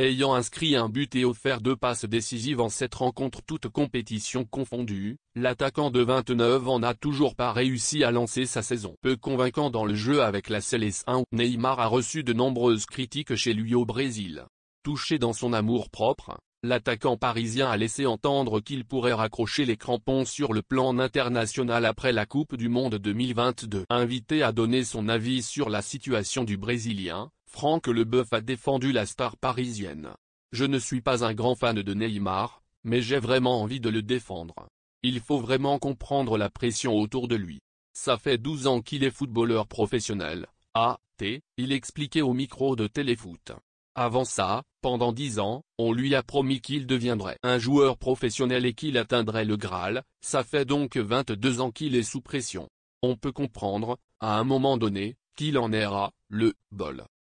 ayant inscrit un but et offert deux passes décisives en cette rencontre toute compétition confondue, l'attaquant de 29 ans n'a toujours pas réussi à lancer sa saison. Peu convaincant dans le jeu avec la 1, Neymar a reçu de nombreuses critiques chez lui au Brésil. Touché dans son amour-propre, l'attaquant parisien a laissé entendre qu'il pourrait raccrocher les crampons sur le plan international après la Coupe du Monde 2022. Invité à donner son avis sur la situation du Brésilien, Franck Leboeuf a défendu la star parisienne. Je ne suis pas un grand fan de Neymar, mais j'ai vraiment envie de le défendre. Il faut vraiment comprendre la pression autour de lui. Ça fait 12 ans qu'il est footballeur professionnel, A.T., ah, il expliquait au micro de Téléfoot. Avant ça, pendant 10 ans, on lui a promis qu'il deviendrait un joueur professionnel et qu'il atteindrait le Graal, ça fait donc 22 ans qu'il est sous pression. On peut comprendre, à un moment donné, qu'il en aira, le bol.